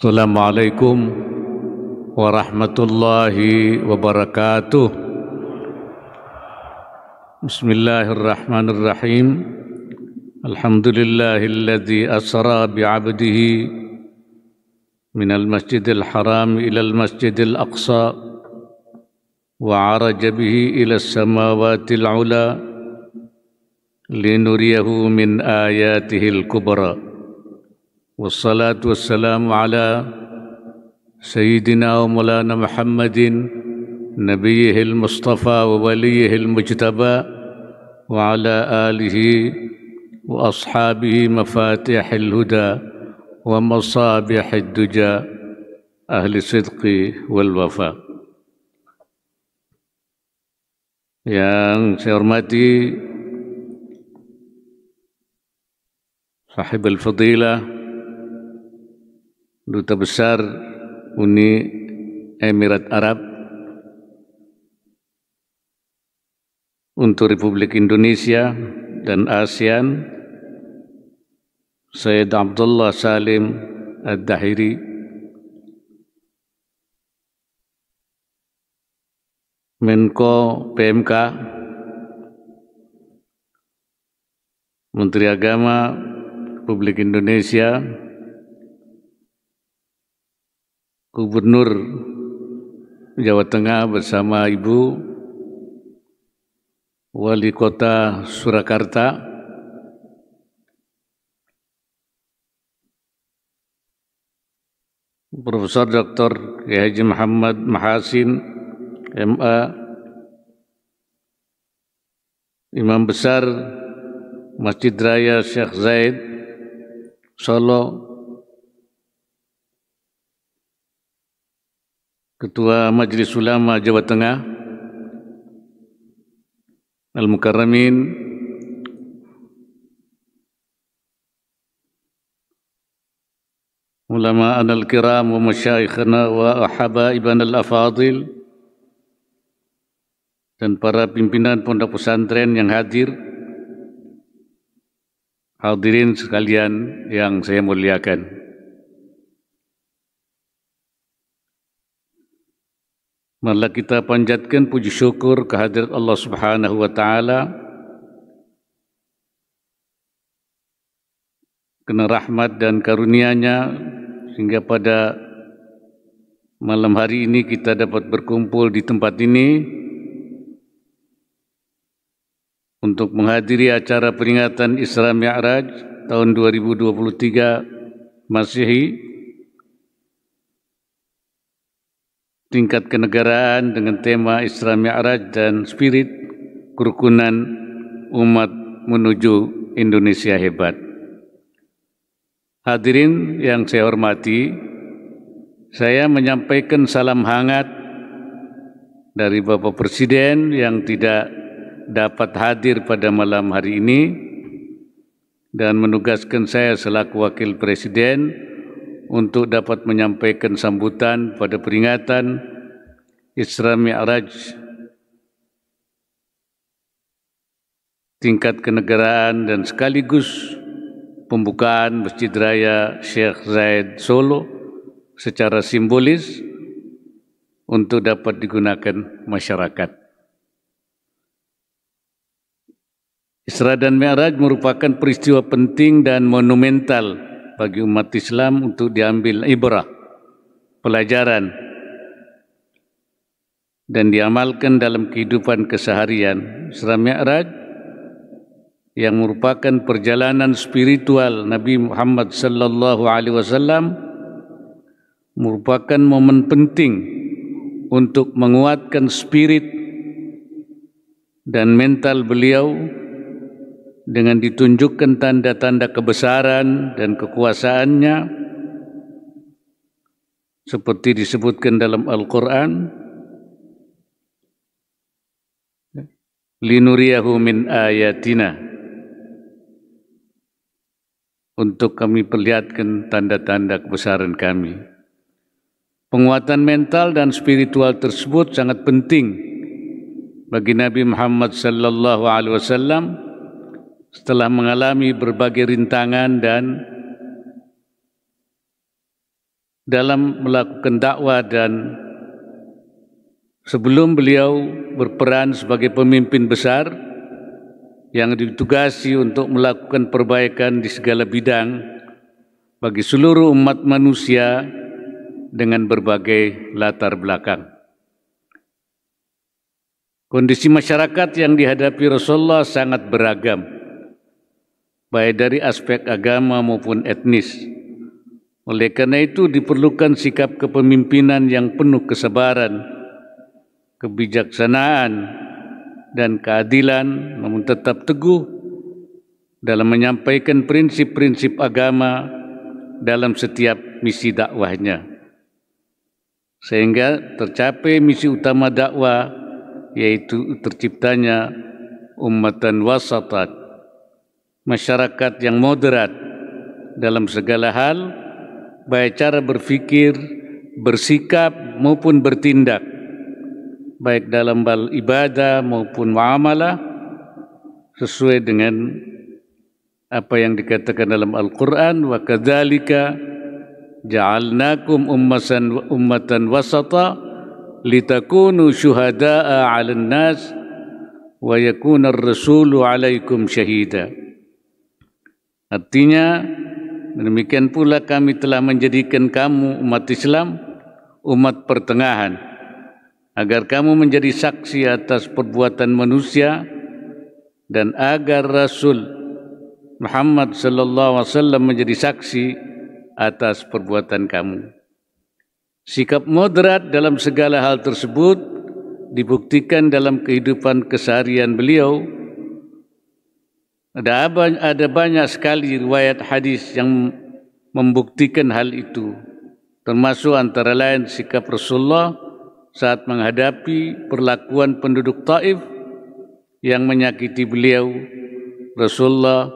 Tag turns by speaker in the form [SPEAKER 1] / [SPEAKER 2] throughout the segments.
[SPEAKER 1] السلام عليكم ورحمة الله وبركاته بسم الله الرحمن الرحيم الحمد لله الذي أسرى بعبده من المسجد الحرام إلى المسجد الأقصى وعرج به إلى السماوات العلى لنريه من آياته الكبرى والصلاة والسلام على سيدنا ومولانا محمد نبيه المصطفى ووليه المجتبى وعلى آله وأصحابه مفاتيح الهدى ومصابيح الدجى أهل الصدق والوفاء Yang saya hormati Sahib Al-Fadilah Duta Besar Uni Emirat Arab untuk Republik Indonesia dan ASEAN Syed Abdullah Salim Ad-Dahiri Menko PMK Menteri Agama Republik Indonesia Gubernur Jawa Tengah bersama Ibu Wali Kota Surakarta Profesor Dr. Haji Muhammad Mahasin MA Imam Besar Masjid Raya Syekh Zaid Solo Ketua Majlis Ulama Jawa Tengah Al-Mukarramin Ulama Anal Kiram wa Masyaikhana wa Ahaba Ibn Al-Afadil dan para pimpinan pondok pesantren yang hadir hadirin sekalian yang saya muliakan. Marilah kita panjatkan puji syukur kehadirat Allah Subhanahu wa taala. Kena rahmat dan karunia-Nya sehingga pada malam hari ini kita dapat berkumpul di tempat ini untuk menghadiri acara peringatan Isra Mi'raj tahun 2023 Masihi tingkat kenegaraan dengan tema Islam Mi'raj dan spirit kerukunan umat menuju Indonesia hebat. Hadirin yang saya hormati, saya menyampaikan salam hangat dari Bapak Presiden yang tidak dapat hadir pada malam hari ini dan menugaskan saya selaku Wakil Presiden untuk dapat menyampaikan sambutan pada peringatan Isra Mi'raj tingkat kenegaraan dan sekaligus pembukaan Masjid Raya Syekh Zaid Solo secara simbolis untuk dapat digunakan masyarakat. Isra dan Mi'raj merupakan peristiwa penting dan monumental bagi umat Islam untuk diambil ibrah, pelajaran, dan diamalkan dalam kehidupan keseharian. Isra Mi'raj yang merupakan perjalanan spiritual Nabi Muhammad sallallahu alaihi wasallam merupakan momen penting untuk menguatkan spirit dan mental beliau dengan ditunjukkan tanda-tanda kebesaran dan kekuasaannya seperti disebutkan dalam Al-Quran linuriyahu min ayatina untuk kami perlihatkan tanda-tanda kebesaran kami penguatan mental dan spiritual tersebut sangat penting bagi Nabi Muhammad sallallahu alaihi wasallam setelah mengalami berbagai rintangan dan dalam melakukan dakwah dan sebelum beliau berperan sebagai pemimpin besar yang ditugasi untuk melakukan perbaikan di segala bidang bagi seluruh umat manusia dengan berbagai latar belakang. Kondisi masyarakat yang dihadapi Rasulullah sangat beragam baik dari aspek agama maupun etnis. Oleh karena itu diperlukan sikap kepemimpinan yang penuh kesabaran, kebijaksanaan, dan keadilan namun tetap teguh dalam menyampaikan prinsip-prinsip agama dalam setiap misi dakwahnya. Sehingga tercapai misi utama dakwah yaitu terciptanya ummatan wasatat masyarakat yang moderat dalam segala hal, baik cara berfikir, bersikap maupun bertindak, baik dalam bal ibadah maupun muamalah sesuai dengan apa yang dikatakan dalam Al-Quran wa kadzalika ja'alnakum ummatan ummatan wasata litakunu syuhada'a 'alan nas wa yakuna ar-rasulu 'alaikum syahida'. Artinya demikian pula kami telah menjadikan kamu umat Islam umat pertengahan agar kamu menjadi saksi atas perbuatan manusia dan agar Rasul Muhammad sallallahu alaihi wasallam menjadi saksi atas perbuatan kamu. Sikap moderat dalam segala hal tersebut dibuktikan dalam kehidupan keseharian beliau. Ada banyak sekali riwayat hadis yang membuktikan hal itu, termasuk antara lain sikap Rasulullah saat menghadapi perlakuan penduduk Taif yang menyakiti beliau, Rasulullah,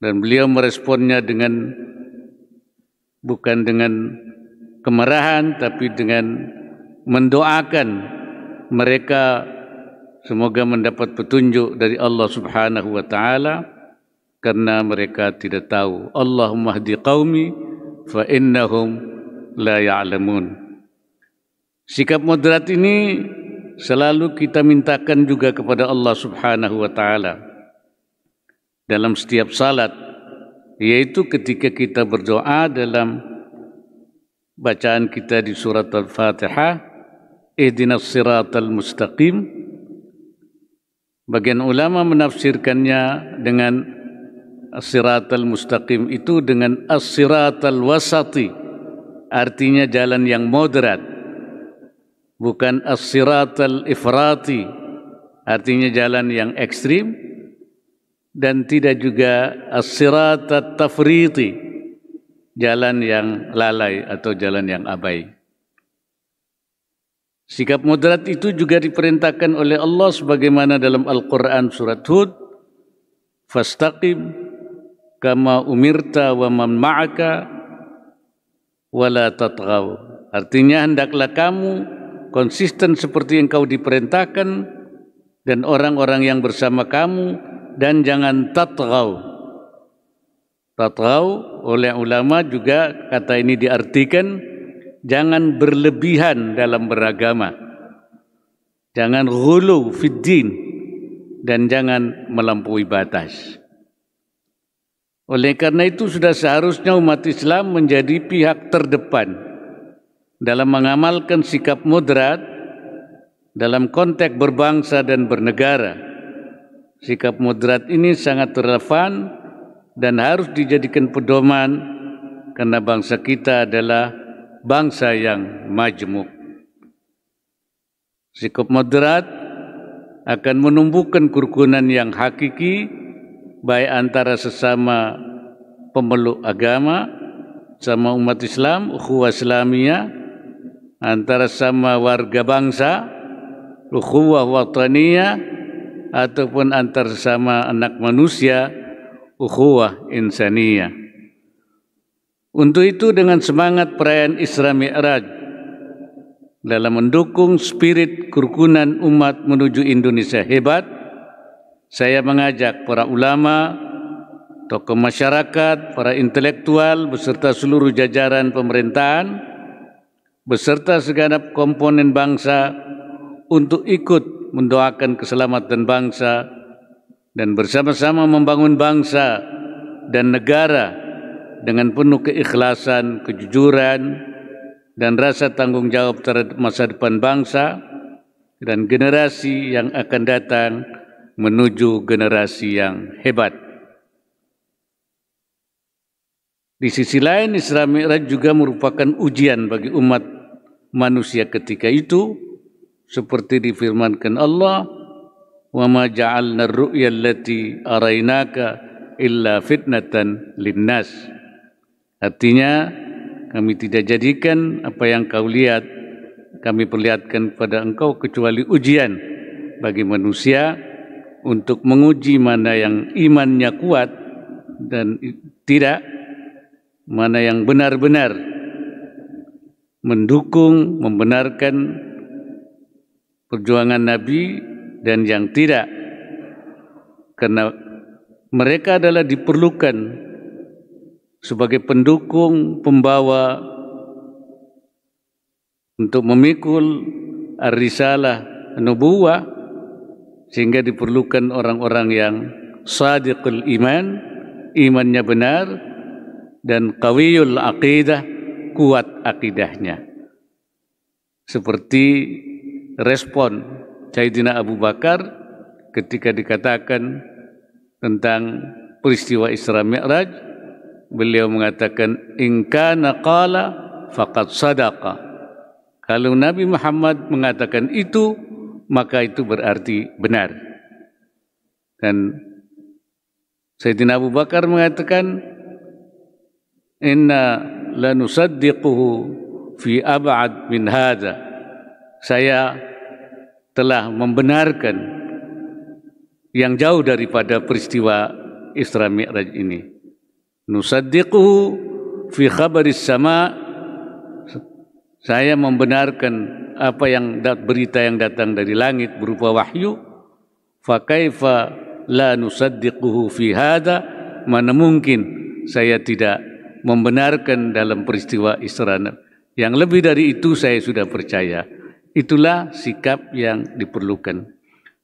[SPEAKER 1] dan beliau meresponnya dengan bukan dengan kemarahan, tapi dengan mendoakan mereka semoga mendapat petunjuk dari Allah Subhanahu wa taala karena mereka tidak tahu Allahumma hdi qaumi fa innahum la ya'lamun sikap moderat ini selalu kita mintakan juga kepada Allah Subhanahu wa taala dalam setiap salat yaitu ketika kita berdoa dalam bacaan kita di surat Al-Fatihah ihdinas siratal mustaqim Bagian ulama menafsirkannya dengan siratal mustaqim itu dengan as-siratal wasati. Artinya jalan yang moderat. Bukan as-siratal ifrati. Artinya jalan yang ekstrim. Dan tidak juga as-siratal tafriti. Jalan yang lalai atau jalan yang abai. Sikap moderat itu juga diperintahkan oleh Allah sebagaimana dalam Al-Quran surat Hud. Fastaqim kama umirta wa man ma'aka wa la tatgaw. Artinya hendaklah kamu konsisten seperti yang kau diperintahkan dan orang-orang yang bersama kamu dan jangan tatgaw. Tatgaw oleh ulama juga kata ini diartikan Jangan berlebihan dalam beragama. Jangan ghulu fiddin dan jangan melampaui batas. Oleh karena itu sudah seharusnya umat Islam menjadi pihak terdepan dalam mengamalkan sikap moderat dalam konteks berbangsa dan bernegara. Sikap moderat ini sangat relevan dan harus dijadikan pedoman karena bangsa kita adalah bangsa yang majmuk. Sikap moderat akan menumbuhkan kerukunan yang hakiki baik antara sesama pemeluk agama sama umat Islam, ukhuwah Islamiyah antara sama warga bangsa, ukhuwah wataniyah ataupun antara sama anak manusia, ukhuwah insaniyah. Untuk itu dengan semangat perayaan Isra Mi'raj dalam mendukung spirit kerukunan umat menuju Indonesia hebat, saya mengajak para ulama, tokoh masyarakat, para intelektual beserta seluruh jajaran pemerintahan beserta segenap komponen bangsa untuk ikut mendoakan keselamatan bangsa dan bersama-sama membangun bangsa dan negara dengan penuh keikhlasan, kejujuran, dan rasa tanggung jawab terhadap masa depan bangsa dan generasi yang akan datang menuju generasi yang hebat. Di sisi lain, Isra Mi'raj juga merupakan ujian bagi umat manusia ketika itu, seperti difirmankan Allah, وَمَا جَعَلْنَا الرُّؤْيَا الَّتِي أَرَيْنَاكَ إِلَّا فِتْنَةً لِلنَّاسِ Artinya kami tidak jadikan apa yang kau lihat kami perlihatkan kepada engkau kecuali ujian bagi manusia untuk menguji mana yang imannya kuat dan tidak mana yang benar-benar mendukung membenarkan perjuangan nabi dan yang tidak karena mereka adalah diperlukan sebagai pendukung pembawa untuk memikul risalah nubuah sehingga diperlukan orang-orang yang sadiqul iman imannya benar dan qawiyul aqidah kuat akidahnya seperti respon Sayyidina Abu Bakar ketika dikatakan tentang peristiwa Isra Mi'raj beliau mengatakan in kana qala faqad sadaqa kalau Nabi Muhammad mengatakan itu maka itu berarti benar dan Sayyidina Abu Bakar mengatakan inna la lanusaddiquhu fi ab'ad min hadha saya telah membenarkan yang jauh daripada peristiwa Isra Mi'raj ini. Nusaddiquhu fi khabaris sama saya membenarkan apa yang berita yang datang dari langit berupa wahyu fa kaifa la nusaddiquhu fi hada mana mungkin saya tidak membenarkan dalam peristiwa Isra yang lebih dari itu saya sudah percaya itulah sikap yang diperlukan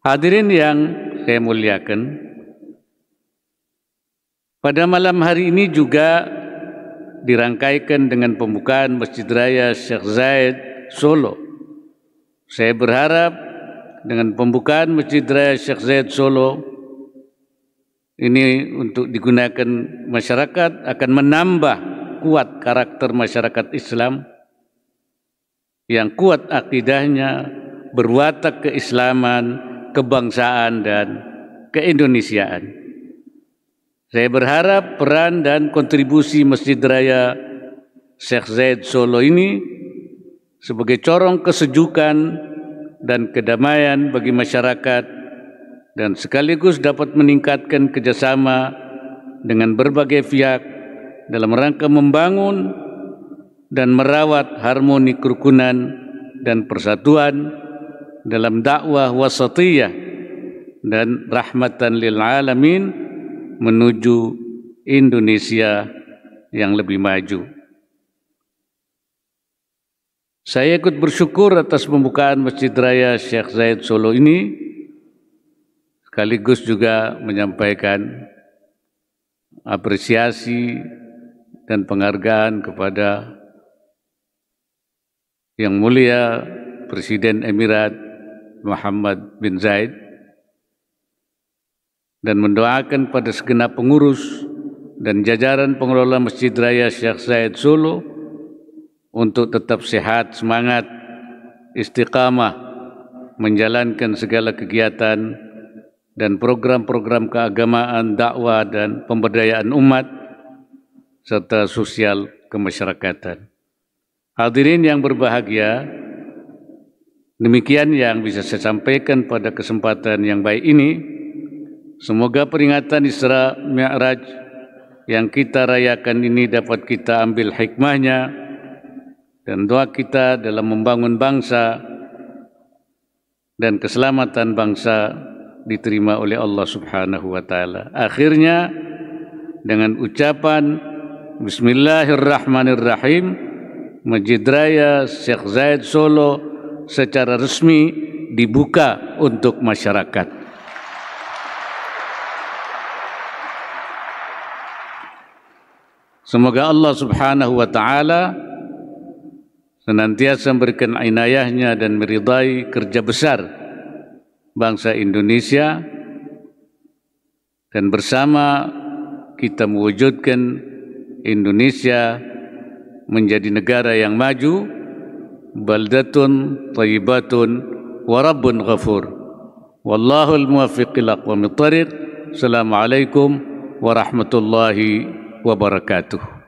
[SPEAKER 1] hadirin yang saya muliakan Pada malam hari ini juga dirangkaikan dengan pembukaan Masjid Raya Syekh Zaid Solo. Saya berharap dengan pembukaan Masjid Raya Syekh Zaid Solo ini untuk digunakan masyarakat akan menambah kuat karakter masyarakat Islam yang kuat akidahnya, berwatak keislaman, kebangsaan dan keindonesiaan. Saya berharap peran dan kontribusi Masjid Raya Syekh Zaid Solo ini sebagai corong kesejukan dan kedamaian bagi masyarakat dan sekaligus dapat meningkatkan kerjasama dengan berbagai pihak dalam rangka membangun dan merawat harmoni kerukunan dan persatuan dalam dakwah wasatiyah dan rahmatan lil alamin. menuju Indonesia yang lebih maju. Saya ikut bersyukur atas pembukaan Masjid Raya Syekh Zaid Solo ini, sekaligus juga menyampaikan apresiasi dan penghargaan kepada Yang Mulia Presiden Emirat Muhammad bin Zaid dan mendoakan pada segenap pengurus dan jajaran pengelola Masjid Raya Syekh Zayed Solo untuk tetap sehat, semangat, istiqamah menjalankan segala kegiatan dan program-program keagamaan, dakwah dan pemberdayaan umat serta sosial kemasyarakatan. Hadirin yang berbahagia, demikian yang bisa saya sampaikan pada kesempatan yang baik ini. Semoga peringatan Isra Mi'raj yang kita rayakan ini dapat kita ambil hikmahnya dan doa kita dalam membangun bangsa dan keselamatan bangsa diterima oleh Allah Subhanahu wa taala. Akhirnya dengan ucapan Bismillahirrahmanirrahim Masjid Raya Syekh Zaid Solo secara resmi dibuka untuk masyarakat. Semoga Allah subhanahu wa ta'ala senantiasa memberikan inayahnya dan meridai kerja besar bangsa Indonesia dan bersama kita mewujudkan Indonesia menjadi negara yang maju baldatun tayyibatun wa rabbun ghafur wallahu al-muwaffiq ila aqwamit tariq assalamu alaikum warahmatullahi wabarakatuh wabarakatuh.